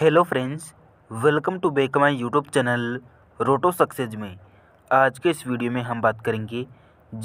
hello friends welcome to back my YouTube channel Roto success में आज के इस वीडियो में हम बात करेंगे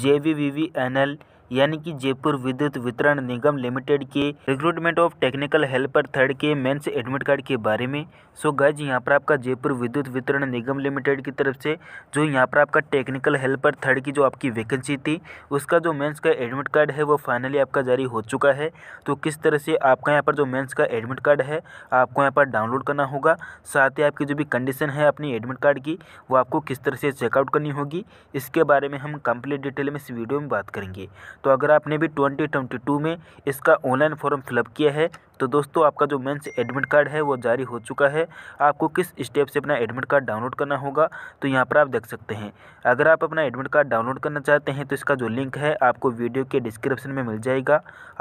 J V V V N L यानी कि जयपुर विद्युत वितरण निगम लिमिटेड के recruitment of technical helper third के मेंस एडमिट कार्ड के बारे में सो गज यहाँ पर आपका जयपुर विद्युत वितरण निगम लिमिटेड की तरफ से जो यहाँ पर आपका टेक्निकल हेल्पर थर्ड की जो आपकी वैकेंसी थी उसका जो मेंस का एडमिट कार्ड है वो फाइनली आपका जारी हो चुका है तो किस तरह से आपका यहाँ पर जो मेन्स का एडमिट कार्ड है आपको यहाँ पर डाउनलोड करना होगा साथ ही आपकी जो भी कंडीशन है अपनी एडमिट कार्ड की वो आपको किस तरह से चेकआउट करनी होगी इसके बारे में हम कंप्लीट डिटेल में इस वीडियो में बात करेंगे तो अगर आपने भी ट्वेंटी ट्वेंटी टू में इसका ऑनलाइन फॉर्म फिलअप किया है तो दोस्तों आपका जो मेंस एडमिट कार्ड है वो जारी हो चुका है आपको किस स्टेप से अपना एडमिट कार्ड डाउनलोड करना होगा तो यहाँ पर आप देख सकते हैं अगर आप अपना एडमिट कार्ड डाउनलोड करना चाहते हैं तो इसका जो लिंक है आपको वीडियो के डिस्क्रिप्शन में मिल जाएगा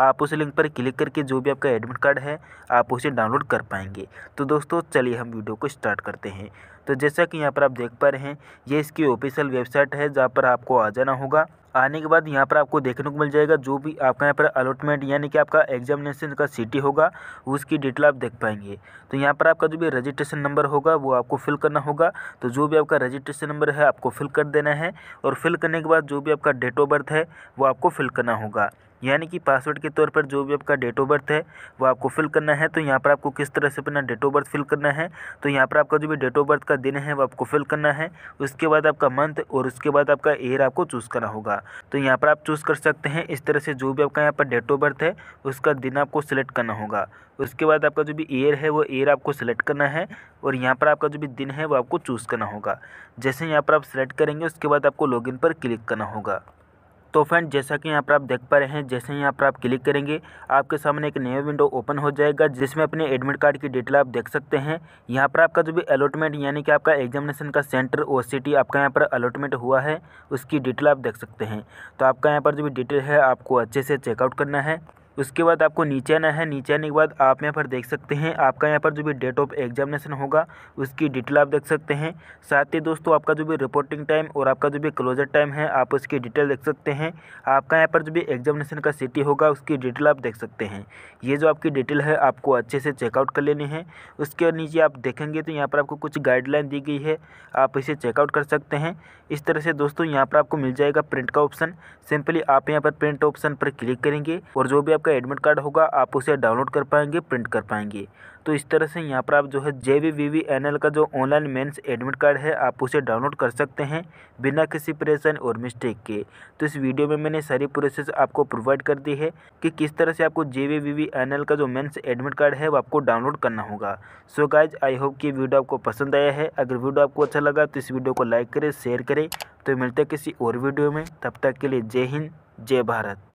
आप उस लिंक पर क्लिक करके जो भी आपका एडमिट कार्ड है आप उसे डाउनलोड कर पाएंगे तो दोस्तों चलिए हम वीडियो को स्टार्ट करते हैं तो जैसा कि यहाँ पर आप देख पा रहे हैं ये इसकी ऑफिशियल वेबसाइट है जहाँ पर आपको आ जाना होगा आने के बाद यहाँ पर आपको देखने को मिल जाएगा जो भी आपका यहाँ पर अलॉटमेंट यानी कि आपका एग्जामिनेशन का सिटी होगा उसकी डिटेल आप देख पाएंगे तो यहाँ पर आपका जो भी रजिस्ट्रेशन नंबर होगा वो आपको फिल करना होगा तो जो भी आपका रजिस्ट्रेशन नंबर है आपको फिल कर देना है और फिल करने के बाद जो भी आपका डेट ऑफ बर्थ है वो आपको फिल करना होगा यानी कि पासवर्ड के तौर पर जो भी आपका डेट ऑफ बर्थ है वो आपको फिल करना है तो यहाँ पर आपको किस तरह से अपना डेट ऑफ बर्थ फिल करना है तो यहाँ पर आपका जो भी डेट ऑफ बर्थ का दिन है वो आपको फिल करना है उसके बाद आपका मंथ और उसके बाद आपका ईयर आपको चूज़ करना होगा तो यहाँ पर आप चूज़ कर सकते हैं इस तरह से जो भी आपका यहाँ पर डेट ऑफ बर्थ है उसका दिन आपको सिलेक्ट करना होगा उसके बाद आपका जो भी ईयर है वो ईयर आपको सिलेक्ट करना है और यहाँ पर आपका जो भी दिन है वो आपको चूज़ करना होगा जैसे यहाँ पर आप सिलेक्ट करेंगे उसके बाद आपको लॉगिन पर क्लिक करना होगा तो फ्रेंड जैसा कि यहाँ पर आप देख पा रहे हैं जैसे यहाँ पर आप क्लिक करेंगे आपके सामने एक नया विंडो ओपन हो जाएगा जिसमें अपने एडमिट कार्ड की डिटेल आप देख सकते हैं यहाँ पर आपका जो भी अलॉटमेंट यानी कि आपका एग्जामिनेशन का सेंटर ओ आपका यहाँ पर अलॉटमेंट हुआ है उसकी डिटेल आप देख सकते हैं तो आपका यहाँ पर जो भी डिटेल है आपको अच्छे से चेकआउट करना है उसके बाद आपको नीचे आना है नीचे आने के बाद आप यहाँ पर देख सकते हैं आपका यहाँ पर जो भी डेट ऑफ एग्जामिनेशन होगा उसकी डिटेल आप देख सकते हैं साथ ही दोस्तों आपका जो भी रिपोर्टिंग टाइम और आपका जो भी क्लोजर टाइम है आप उसकी डिटेल देख सकते हैं आपका यहाँ पर जो भी एग्जामिनेशन का सिटी होगा उसकी डिटेल आप देख सकते हैं ये जो आपकी डिटेल है आपको अच्छे से चेकआउट कर लेनी है उसके नीचे आप देखेंगे तो यहाँ पर आपको कुछ गाइडलाइन दी गई है आप इसे चेकआउट कर सकते हैं इस तरह से दोस्तों यहाँ पर आपको मिल जाएगा प्रिंट का ऑप्शन सिंपली आप यहाँ पर प्रिंट ऑप्शन पर क्लिक करेंगे और जो भी आप आपका एडमिट कार्ड होगा आप उसे डाउनलोड कर पाएंगे प्रिंट कर पाएंगे तो इस तरह से यहाँ पर आप जो है जे वी का जो ऑनलाइन मेंस एडमिट कार्ड है आप उसे डाउनलोड कर सकते हैं बिना किसी परेशान और मिस्टेक के तो इस वीडियो में मैंने सारी प्रोसेस आपको प्रोवाइड कर दी है कि किस तरह से आपको जे वी का जो मेंस एडमिट कार्ड है वो आपको डाउनलोड करना होगा सो गाइज आई होप कि वीडियो आपको पसंद आया है अगर वीडियो आपको अच्छा लगा तो इस वीडियो को लाइक करें शेयर करें तो मिलते हैं किसी और वीडियो में तब तक के लिए जय हिंद जय भारत